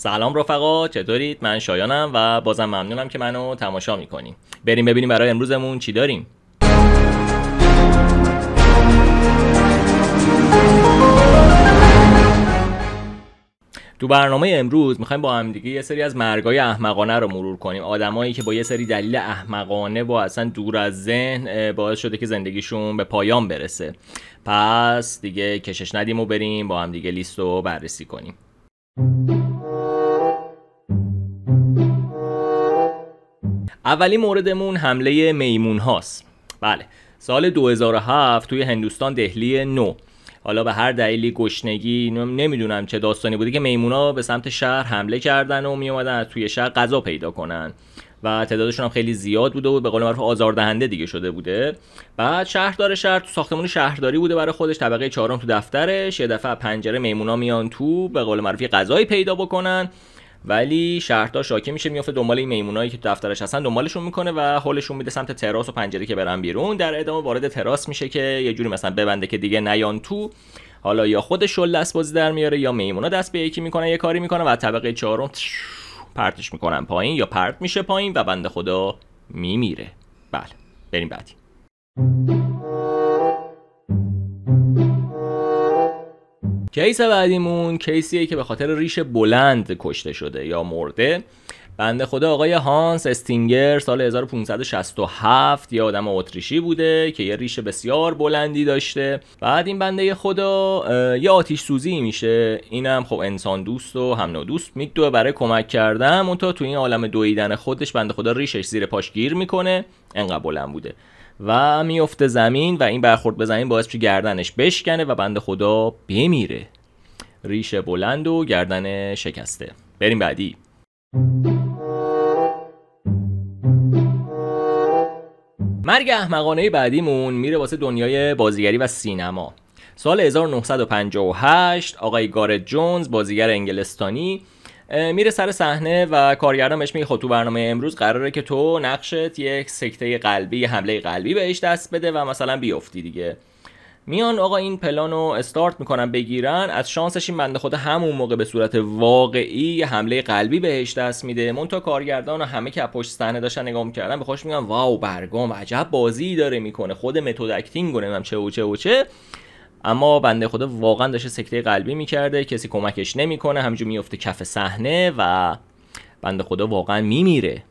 سلام رفقا چطورید من شایانم و بازم ممنونم که منو تماشا میکنیم بریم ببینیم برای امروزمون چی داریم تو برنامه امروز میخوایم با هم دیگه یه سری از مرگای احمقانه رو مرور کنیم آدمایی که با یه سری دلیل احمقانه و اصلا دور از ذهن باعث شده که زندگیشون به پایان برسه پس دیگه کشش ندیم و بریم با هم دیگه لیست رو بررسی کنیم اولین موردمون حمله میمون هاست بله سال 2007 توی هندوستان دهلی نو حالا به هر دلیلی گشنگی نمیدونم چه داستانی بوده که ها به سمت شهر حمله کردن و میومدن از توی شهر غذا پیدا کنن و تعدادشون هم خیلی زیاد بوده و به قول معروف آزاردهنده دیگه شده بوده بعد شهردار شهر تو ساختمون شهرداری بوده برای خودش طبقه چهارم تو دفترش یه دفعه پنجره میمونا میان تو به قول معروف غذای پیدا بکنن ولی شهردار شاکه میشه میافته دنبال این میمونایی که تو دفترش هستن دنبالشون میکنه و حالشون میده سمت تراس و پنجره که برن بیرون در ادامه وارد تراس میشه که یه جوری مثلا ببنده که دیگه نیان تو حالا یا خودش شل دست بازی در میاره یا میمونا دست به یکی میکنه یه کاری میکنه و طبقه چهارم پرتش میکنن پایین یا پرت میشه پایین و بنده خدا میمیره بله بریم بعدی کیس بعدیمون کیسیه که به خاطر ریش بلند کشته شده یا مرده بنده خدا آقای هانس استینگر سال 1567 یه آدم اتریشی بوده که یه ریش بسیار بلندی داشته بعد این بنده خدا یه آتیش سوزی میشه اینم خب انسان دوست و هم دوست میدوه برای کمک کردن اون تو این عالم دویدن خودش بنده خدا ریشش زیر پاش گیر میکنه انقدر بلند بوده و میفته زمین و این برخورد به زمین باعث میشه گردنش بشکنه و بند خدا بمیره ریش بلند و گردن شکسته بریم بعدی مرگ احمقانه بعدیمون میره واسه دنیای بازیگری و سینما سال 1958 آقای گارت جونز بازیگر انگلستانی میره سر صحنه و کارگردان بهش میگه خب تو برنامه امروز قراره که تو نقشت یک سکته قلبی یه حمله قلبی بهش دست بده و مثلا بیفتی دیگه میان آقا این پلان رو استارت میکنن بگیرن از شانسش این بنده خدا همون موقع به صورت واقعی حمله قلبی بهش دست میده منتا کارگردان و همه که پشت صحنه داشتن نگاه میکردن به خوش میگن واو برگام عجب بازی داره میکنه خود متد اکتینگ گونه چه و چه چه اما بنده خدا واقعا داشته سکته قلبی میکرده کسی کمکش نمیکنه همینجور میفته کف صحنه و بنده خدا واقعا میمیره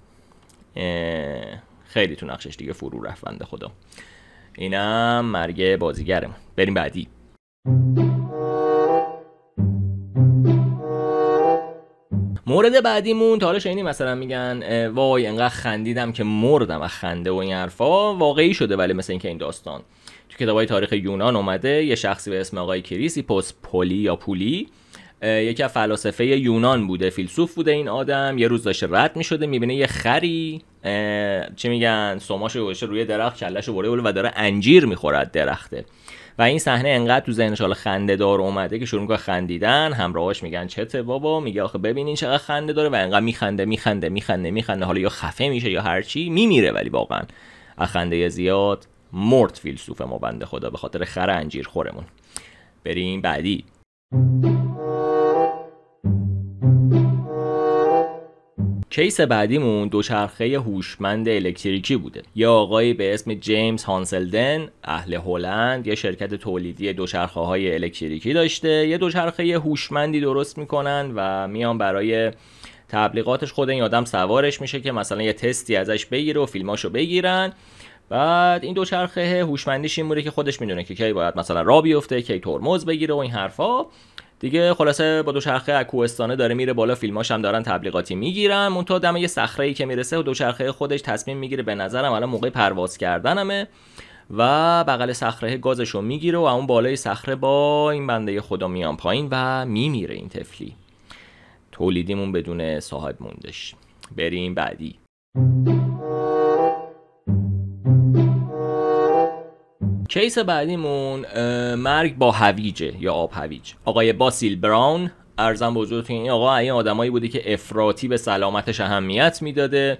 خیلی تو نقشش دیگه فرو رفت بنده خدا اینم مرگ بازیگرم بریم بعدی مورد بعدیمون تا حالا شنیدی مثلا میگن وای انقدر خندیدم که مردم از خنده و این حرفا واقعی شده ولی مثل اینکه این داستان تو های تاریخ یونان اومده یه شخصی به اسم آقای کریسیپوس پولی یا پولی یکی از فلاسفه یونان بوده فیلسوف بوده این آدم یه روز داشته رد میشده میبینه یه خری چه میگن سوماش روی درخت کلشو بره و داره انجیر میخورد درخته و این صحنه انقدر تو ذهنش حال خنده دار اومده که شروع میکنه خندیدن همراهاش میگن چته بابا میگه آخه ببینین چقدر خنده داره و انقدر میخنده میخنده میخنده میخنده حالا یا خفه میشه یا هرچی میمیره ولی واقعا خنده زیاد مرد فیلسوف ما خدا به خاطر خر انجیر خورمون بریم بعدی کیس بعدیمون دوچرخه هوشمند الکتریکی بوده یه آقایی به اسم جیمز هانسلدن اهل هلند یه شرکت تولیدی دوچرخه های الکتریکی داشته یه دوچرخه هوشمندی درست میکنن و میان برای تبلیغاتش خود این آدم سوارش میشه که مثلا یه تستی ازش بگیره و فیلماشو بگیرن بعد این دوچرخه هوشمندیش این بوده که خودش میدونه که کی باید مثلا را بیفته کی ترمز بگیره و این حرفا دیگه خلاصه با دوچرخه از کوهستانه داره میره بالا فیلماش هم دارن تبلیغاتی میگیرن تا دم یه صخره ای که میرسه و دوچرخه خودش تصمیم میگیره به نظرم الان موقع پرواز کردنمه و بغل صخره گازش رو میگیره و اون بالای صخره با این بنده خدا میان پایین و میمیره این تفلی تولیدیمون بدون صاحب موندش بریم بعدی کیس بعدیمون مرگ با هویجه یا آب هویج آقای باسیل براون ارزم به این آقا این آدمایی بوده که افراطی به سلامتش اهمیت میداده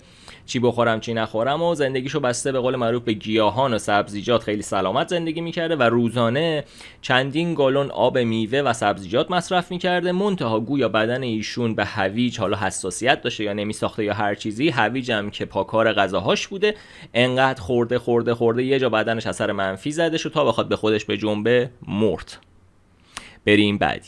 چی بخورم چی نخورم و زندگیشو بسته به قول معروف به گیاهان و سبزیجات خیلی سلامت زندگی میکرده و روزانه چندین گالون آب میوه و سبزیجات مصرف میکرده منتها گویا بدن ایشون به هویج حالا حساسیت داشته یا نمیساخته یا هر چیزی هویج هم که پاکار غذاهاش بوده انقدر خورده خورده خورده یه جا بدنش اثر منفی زده شد تا بخواد به خودش به جنبه مرد بریم بعدی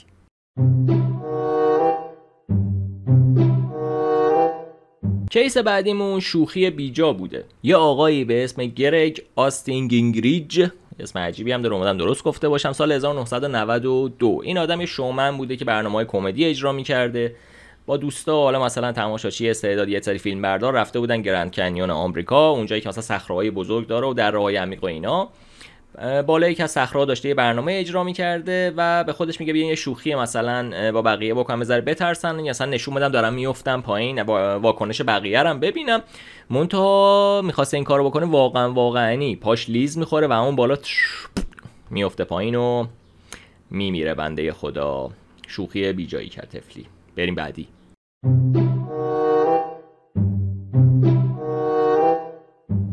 کیس بعدیمون شوخی بیجا بوده یه آقایی به اسم گرگ آستینگینگریج اسم عجیبی هم در اومدم درست گفته باشم سال 1992 این آدم یه شومن بوده که برنامه های کمدی اجرا میکرده با دوستا حالا مثلا تماشاچی استعداد یه سری فیلم بردار رفته بودن گرند کنیون آمریکا اونجایی که مثلا صخره بزرگ داره و در راه عمیق و اینا بالایی که از صخره داشته یه برنامه اجرا کرده و به خودش میگه بیاین یه شوخی مثلا با بقیه بکنم بذاره بترسن یا یعنی اصلا نشون بدم دارم میفتم پایین واکنش بقیه رو ببینم مونتا میخواسته این کارو بکنه واقعا واقعنی یعنی پاش لیز میخوره و اون بالا میفته پایین و میمیره بنده خدا شوخی بیجایی کرد تفلی بریم بعدی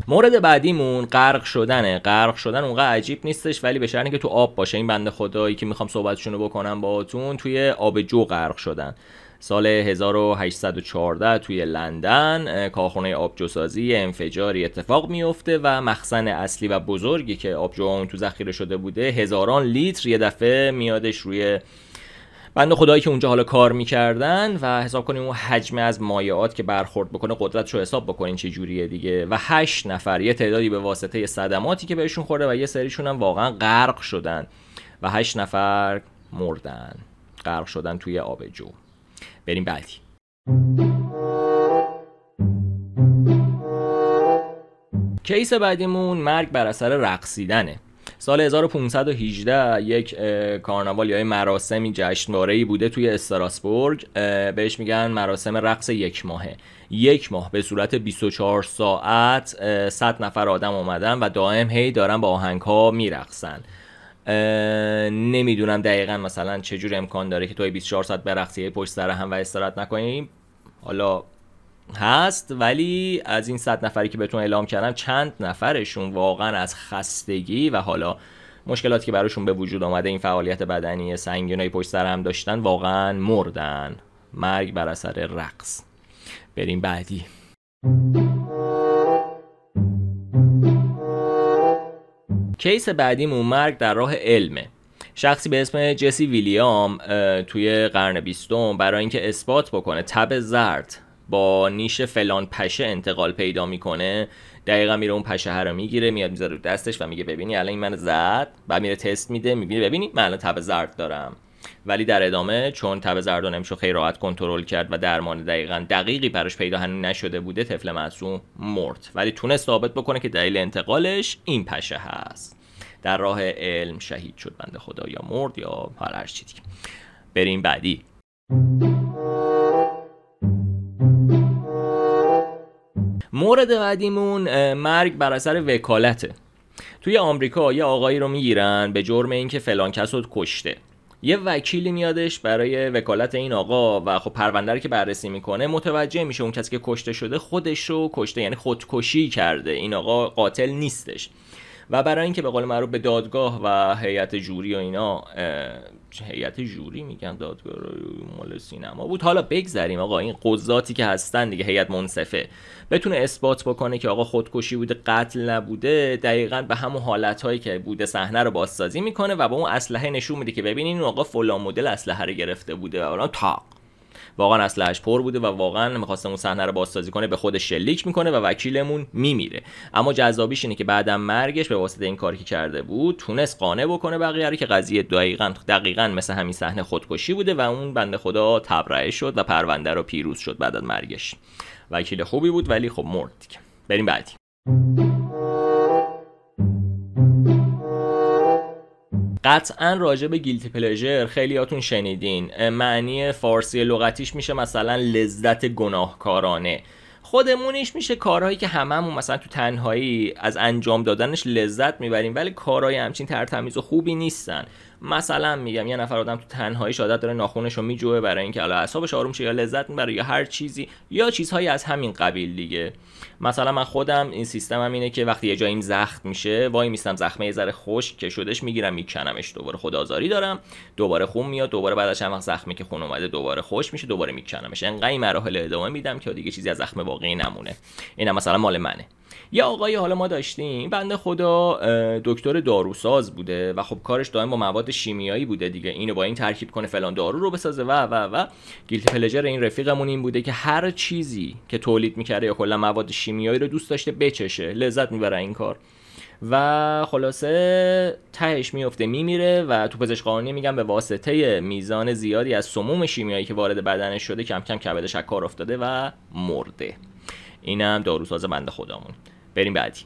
مورد بعدیمون غرق شدنه غرق شدن اونقدر عجیب نیستش ولی به شرط که تو آب باشه این بنده خدایی که میخوام صحبتشون رو بکنم باهاتون توی آب جو غرق شدن سال 1814 توی لندن کارخونه آبجوسازی انفجاری اتفاق میفته و مخزن اصلی و بزرگی که آبجو اون تو ذخیره شده بوده هزاران لیتر یه دفعه میادش روی بند خدایی که اونجا حالا کار میکردن و حساب کنیم اون حجم از مایعات که برخورد بکنه قدرتش رو حساب بکنین چه جوریه دیگه و هشت نفر یه تعدادی به واسطه صدماتی که بهشون خورده و یه سریشون هم واقعا غرق شدن و هشت نفر مردن غرق شدن توی آب جو بریم بعدی کیس بعدیمون مرگ بر اثر رقصیدنه سال 1518 یک کارناوال یا مراسمی جشنواره بوده توی استراسبورگ بهش میگن مراسم رقص یک ماهه یک ماه به صورت 24 ساعت 100 نفر آدم اومدن و دائم هی دارن با آهنگ ها میرقصن نمیدونم دقیقا مثلا چجور امکان داره که توی 24 ساعت برقصی پشت سر هم و استراحت نکنیم حالا هست ولی از این صد نفری که بهتون اعلام کردم چند نفرشون واقعا از خستگی و حالا مشکلاتی که براشون به وجود آمده این فعالیت بدنی سنگینای پشت سر هم داشتن واقعا مردن مرگ بر اثر رقص بریم بعدی کیس بعدیمون مرگ در راه علمه شخصی به اسم جسی ویلیام توی قرن بیستم برای اینکه اثبات بکنه تب زرد با نیش فلان پشه انتقال پیدا میکنه دقیقا میره اون پشه رو میگیره میاد میذاره رو دستش و میگه ببینی الان این من زد و میره تست میده میبینی ببینی من الان تب زرد دارم ولی در ادامه چون تب زرد رو نمیشه خیلی راحت کنترل کرد و درمان دقیقا دقیقی براش پیدا هنوز نشده بوده طفل معصوم مرد ولی تونست ثابت بکنه که دلیل انتقالش این پشه هست در راه علم شهید شد بنده خدا یا مرد یا هر چیزی بریم بعدی مورد بعدیمون مرگ بر اثر وکالته توی آمریکا یه آقایی رو میگیرن به جرم اینکه فلان کس رو کشته یه وکیلی میادش برای وکالت این آقا و خب پرونده رو که بررسی میکنه متوجه میشه اون کسی که کشته شده خودش رو کشته یعنی خودکشی کرده این آقا قاتل نیستش و برای اینکه به قول معروف به دادگاه و هیئت جوری و اینا هیئت جوری میگن دادگاه مال سینما بود حالا بگذریم آقا این قضاتی که هستن دیگه هیئت منصفه بتونه اثبات بکنه که آقا خودکشی بوده قتل نبوده دقیقا به همون حالتهایی که بوده صحنه رو بازسازی میکنه و با اون اسلحه نشون میده که ببینین اون آقا فلان مدل اسلحه رو گرفته بوده و تاق واقعا اسلحه‌اش پر بوده و واقعا میخواستم اون صحنه رو بازسازی کنه به خودش شلیک میکنه و وکیلمون میمیره اما جذابیش اینه که بعدم مرگش به واسطه این کاری که کرده بود تونست قانه بکنه بقیه رو که قضیه دقیقا دقیقا مثل همین صحنه خودکشی بوده و اون بنده خدا تبرئه شد و پرونده رو پیروز شد بعد از مرگش وکیل خوبی بود ولی خب مرد دیگه بریم بعدی قطعا راجع به گیلتی پلژر خیلیاتون شنیدین معنی فارسی لغتیش میشه مثلا لذت گناهکارانه خودمونیش میشه کارهایی که هممون مثلا تو تنهایی از انجام دادنش لذت میبریم ولی کارهای همچین ترتمیز و خوبی نیستن مثلا میگم یه نفر آدم تو تنهایی عادت داره ناخونش رو میجوه برای اینکه حالا اعصابش آروم شه یا لذت میبره یا هر چیزی یا چیزهایی از همین قبیل دیگه مثلا من خودم این سیستمم اینه که وقتی یه جایی زخم میشه وای میستم زخمه یه ذره خشک که شدش میگیرم میکنمش دوباره خود آزاری دارم دوباره خون میاد دوباره بعدش هم زخمی که خون اومده دوباره خوش میشه دوباره میکنمش انقدر مراحل ادامه میدم که دیگه چیزی از زخم واقعی نمونه اینم مثلا مال منه یه آقای حالا ما داشتیم بنده خدا دکتر داروساز بوده و خب کارش دائم با مواد شیمیایی بوده دیگه اینو با این ترکیب کنه فلان دارو رو بسازه و و و گیلت پلجر این رفیقمون این بوده که هر چیزی که تولید میکرده یا کلا مواد شیمیایی رو دوست داشته بچشه لذت میبره این کار و خلاصه تهش میفته میمیره و تو پزشک قانونی میگن به واسطه میزان زیادی از سموم شیمیایی که وارد بدنش شده کم کم کبدش کار افتاده و مرده اینم داروساز بنده خدامون بریم بعدی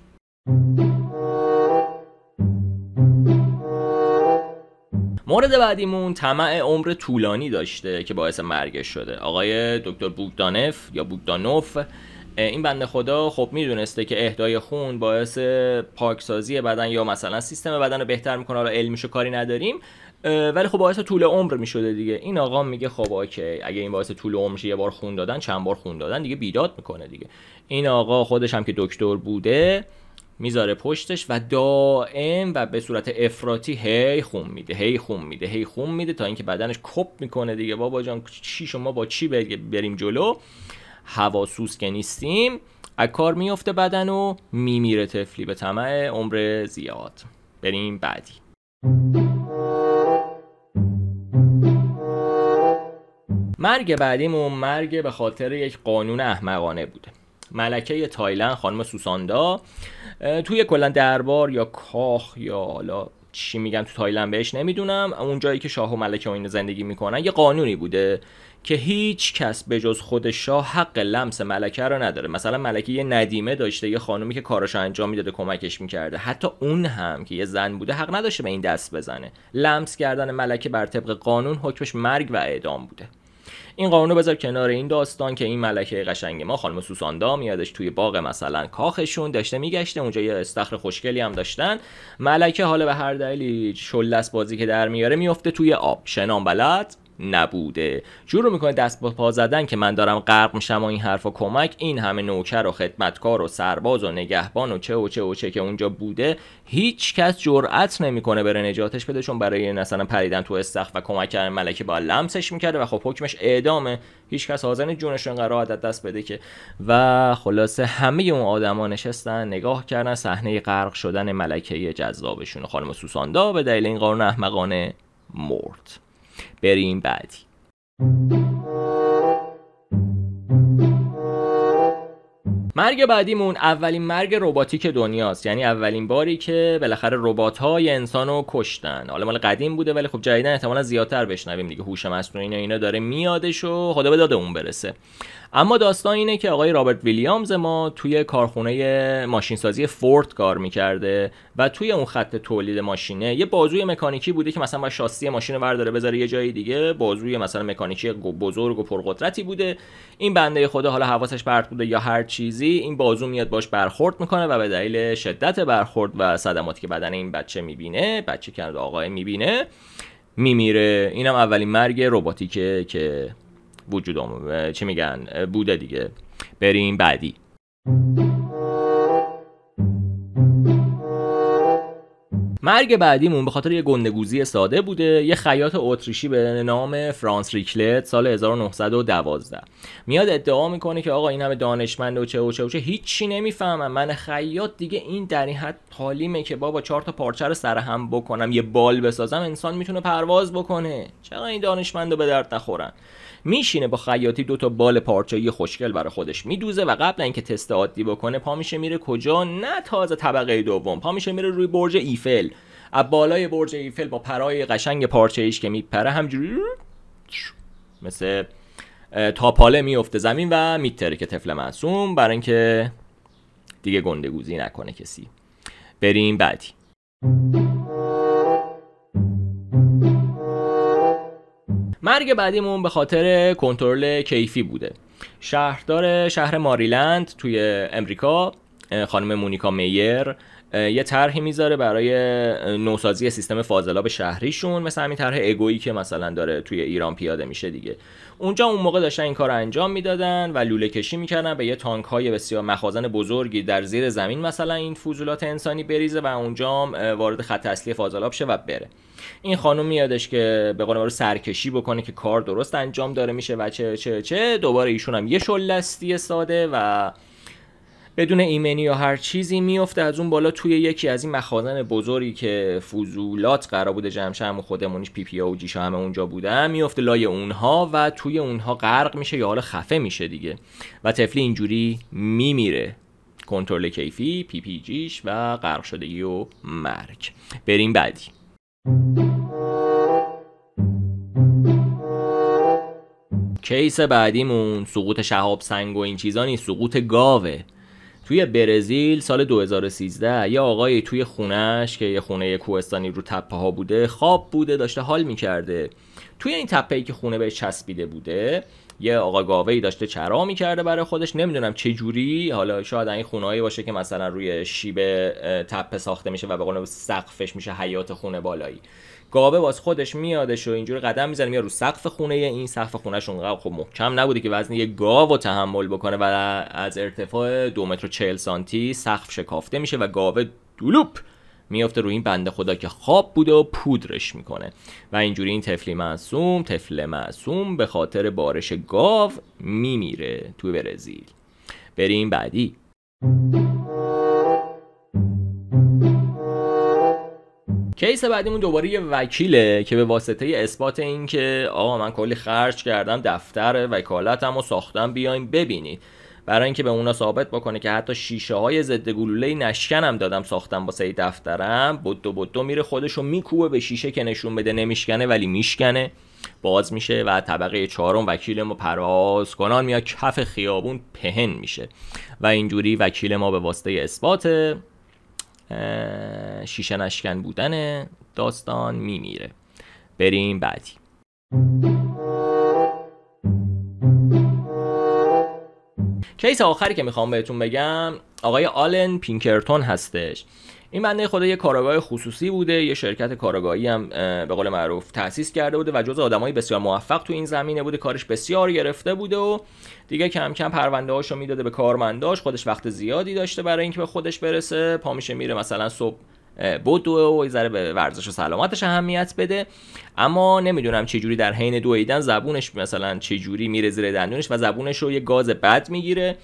مورد بعدیمون طمع عمر طولانی داشته که باعث مرگش شده آقای دکتر بوگدانف یا بوگدانوف این بنده خدا خب میدونسته که اهدای خون باعث پاکسازی بدن یا مثلا سیستم بدن رو بهتر میکنه حالا علمیشو کاری نداریم ولی خب باعث طول عمر میشده دیگه این آقا میگه خب اوکی اگه این باعث طول عمر یه بار خون دادن چند بار خون دادن دیگه بیداد میکنه دیگه این آقا خودش هم که دکتر بوده میذاره پشتش و دائم و به صورت افراطی هی خون میده هی خون میده هی خون میده تا اینکه بدنش کپ میکنه دیگه بابا جان چی شما با چی بریم جلو هواسوس که نیستیم کار میفته بدن و میمیره تفلی به طمع عمر زیاد بریم بعدی مرگ بعدیمون مرگ به خاطر یک قانون احمقانه بوده ملکه تایلند خانم سوساندا توی کلا دربار یا کاخ یا حالا چی میگن تو تایلند بهش نمیدونم اون جایی که شاه و ملکه و زندگی میکنن یه قانونی بوده که هیچ کس به جز خود شاه حق لمس ملکه رو نداره مثلا ملکه یه ندیمه داشته یه خانومی که کاراشو انجام میداده کمکش میکرده حتی اون هم که یه زن بوده حق نداشته به این دست بزنه لمس کردن ملکه بر طبق قانون حکمش مرگ و اعدام بوده این قانون رو بذار کنار این داستان که این ملکه قشنگ ما خانم سوساندا میادش توی باغ مثلا کاخشون داشته میگشته اونجا یه استخر خوشگلی هم داشتن ملکه حالا به هر دلیلی شلس بازی که در میاره میفته توی آب شنام نبوده جورو میکنه دست با پا زدن که من دارم غرق میشم و این حرف کمک این همه نوکر و خدمتکار و سرباز و نگهبان و چه و چه و چه که اونجا بوده هیچ کس جرأت نمیکنه بره نجاتش بده چون برای مثلا پریدن تو استخ و کمک کردن ملکه با لمسش میکرده و خب حکمش اعدامه هیچ کس حاضر جونش قرار دست بده که و خلاصه همه اون آدما نشستن نگاه کردن صحنه غرق شدن ملکه جذابشون خانم سوساندا به دلیل این قانون احمقانه مرد بریم بعدی مرگ بعدیمون اولین مرگ رباتیک دنیاست یعنی اولین باری که بالاخره ربات های انسان رو کشتن حالا مال قدیم بوده ولی خب جدیدا احتمالا زیادتر بشنویم دیگه هوش مصنوعی اینا, اینا داره میادش و خدا به داده اون برسه اما داستان اینه که آقای رابرت ویلیامز ما توی کارخونه ماشینسازی فورد کار میکرده و توی اون خط تولید ماشینه یه بازوی مکانیکی بوده که مثلا با شاسی ماشین رو برداره بذاره یه جای دیگه بازوی مثلا مکانیکی بزرگ و پرقدرتی بوده این بنده خدا حالا حواسش پرت بوده یا هر چیزی این بازو میاد باش برخورد میکنه و به دلیل شدت برخورد و صدماتی که بدن این بچه میبینه بچه آقای میبینه میمیره اینم اولین مرگ رباتیکه که وجود چی میگن بوده دیگه بریم بعدی مرگ بعدیمون به خاطر یه گندگوزی ساده بوده یه خیاط اتریشی به نام فرانس ریکلت سال 1912 میاد ادعا میکنه که آقا این همه دانشمند و چه و چه و چه هیچی نمیفهمم من خیاط دیگه این در این حد که بابا چهار تا پارچه رو سر هم بکنم یه بال بسازم انسان میتونه پرواز بکنه چرا این رو به درد نخورن میشینه با خیاطی دو تا بال یه خوشگل برای خودش میدوزه و قبل اینکه تست عادی بکنه پا میشه میره کجا نه تازه طبقه دوم پا میشه میره روی برج ایفل از بالای برج ایفل با پرای قشنگ پارچه ایش که میپره همجوری مثل تا پاله میفته زمین و میتره که طفل معصوم برای اینکه دیگه گندگوزی نکنه کسی بریم بعدی مرگ بعدیمون به خاطر کنترل کیفی بوده شهردار شهر ماریلند توی امریکا خانم مونیکا میر یه طرحی میذاره برای نوسازی سیستم فاضلاب شهریشون مثل همین طرح اگویی که مثلا داره توی ایران پیاده میشه دیگه اونجا اون موقع داشتن این کار رو انجام میدادن و لوله کشی میکردن به یه تانک های بسیار مخازن بزرگی در زیر زمین مثلا این فوزولات انسانی بریزه و اونجا وارد خط اصلی فاضلاب شه و بره این خانم میادش که به قول سرکشی بکنه که کار درست انجام داره میشه و چه چه چه دوباره ایشون هم یه شلستی ساده و بدون ایمنی یا هر چیزی میفته از اون بالا توی یکی از این مخازن بزرگی که فوزولات قرار بوده جمشه هم خودمونیش پی پی و جیشا همه اونجا بودن میفته لای اونها و توی اونها غرق میشه یا حالا خفه میشه دیگه و تفلی اینجوری میمیره کنترل کیفی پی پی جیش و غرق شدگی و مرگ بریم بعدی کیس بعدیمون سقوط شهاب سنگ و این چیزا نیست سقوط گاوه توی برزیل سال 2013 یه آقایی توی خونش که یه خونه کوهستانی رو تپه ها بوده خواب بوده داشته حال میکرده توی این تپه ای که خونه بهش چسبیده بوده یه آقا گاوهی داشته چرا میکرده برای خودش نمیدونم چه جوری حالا شاید این خونهایی باشه که مثلا روی شیب تپه ساخته میشه و به قول سقفش میشه حیات خونه بالایی گاوه باز خودش میادش و اینجوری قدم میزنه میاد رو سقف خونه این سقف خونهشون اونقدر خب محکم نبوده که وزن یه گاو رو تحمل بکنه و از ارتفاع دو متر و سانتی سقف شکافته میشه و گاوه دولوپ میافته رو این بنده خدا که خواب بوده و پودرش میکنه و اینجوری این تفلی معصوم تفل معصوم به خاطر بارش گاو میمیره توی برزیل بریم بعدی کیس بعدیمون دوباره یه وکیله که به واسطه اثبات که آقا من کلی خرج کردم دفتر وکالتم و ساختم بیایم ببینید برای اینکه به اونا ثابت بکنه که حتی شیشه های ضد گلوله نشکنم دادم ساختم واسه دفترم بدو بدو میره خودشو میکوبه به شیشه که نشون بده نمیشکنه ولی میشکنه باز میشه و طبقه چهارم وکیل ما پراز کنان میاد کف خیابون پهن میشه و اینجوری وکیل ما به واسطه اثبات شیشه نشکن بودن داستان میمیره بریم بعدی کیس آخری که میخوام بهتون بگم آقای آلن پینکرتون هستش این بنده خدا یه کارگاه خصوصی بوده یه شرکت کارگاهی هم به قول معروف تأسیس کرده بوده و جز آدمای بسیار موفق تو این زمینه بوده کارش بسیار گرفته بوده و دیگه کم کم پرونده هاشو میداده به کارمنداش خودش وقت زیادی داشته برای اینکه به خودش برسه پا میشه میره مثلا صبح بدو و ذره به ورزش و سلامتش اهمیت بده اما نمیدونم چه جوری در حین دویدن زبونش مثلا چه جوری میره زیر دندونش و زبونش رو یه گاز بد میگیره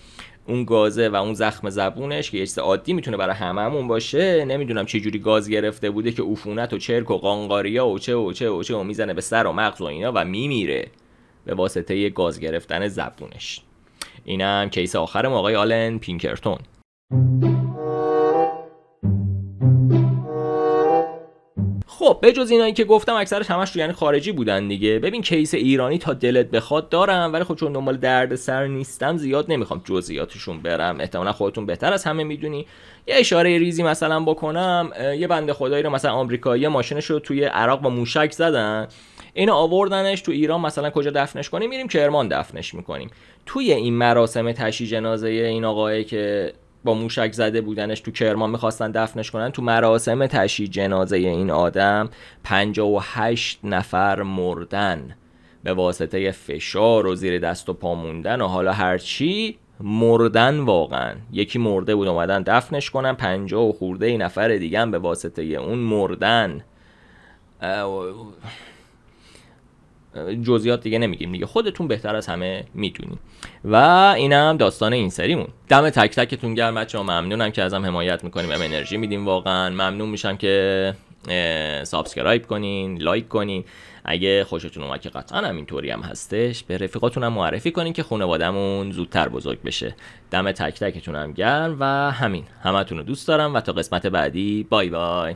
اون گازه و اون زخم زبونش که یه چیز عادی میتونه برای هممون باشه نمیدونم چه جوری گاز گرفته بوده که عفونت و چرک و قانقاریا و چه و چه و چه و میزنه به سر و مغز و اینا و میمیره به واسطه گاز گرفتن زبونش اینم کیس آخر آقای آلن پینکرتون خب جز اینایی که گفتم اکثرش همش یعنی خارجی بودن دیگه ببین کیس ایرانی تا دلت بخواد دارم ولی خب چون دنبال دردسر نیستم زیاد نمیخوام جزئیاتشون برم احتمالا خودتون بهتر از همه میدونی یه اشاره ریزی مثلا بکنم یه بنده خدایی رو مثلا آمریکایی ماشینش رو توی عراق با موشک زدن اینو آوردنش تو ایران مثلا کجا دفنش کنیم میریم کرمان دفنش میکنیم توی این مراسم تشییع جنازه این آقایی که با موشک زده بودنش تو کرمان میخواستن دفنش کنن تو مراسم تشی جنازه این آدم 58 نفر مردن به واسطه فشار و زیر دست و پا موندن و حالا هرچی مردن واقعا یکی مرده بود اومدن دفنش کنن پنجاه و خورده نفر دیگه هم به واسطه اون مردن جزئیات دیگه نمیگیم دیگه خودتون بهتر از همه میدونیم و اینم داستان این سریمون دم تک تکتون گرم بچه‌ها ممنونم که ازم حمایت میکنیم و انرژی میدیم واقعا ممنون میشم که سابسکرایب کنین لایک کنین اگه خوشتون اومد که قطعا اینطوری هم هستش به رفیقاتون هم معرفی کنین که خانوادهمون زودتر بزرگ بشه دم تک تکتون هم گرم و همین همتون رو دوست دارم و تا قسمت بعدی بای بای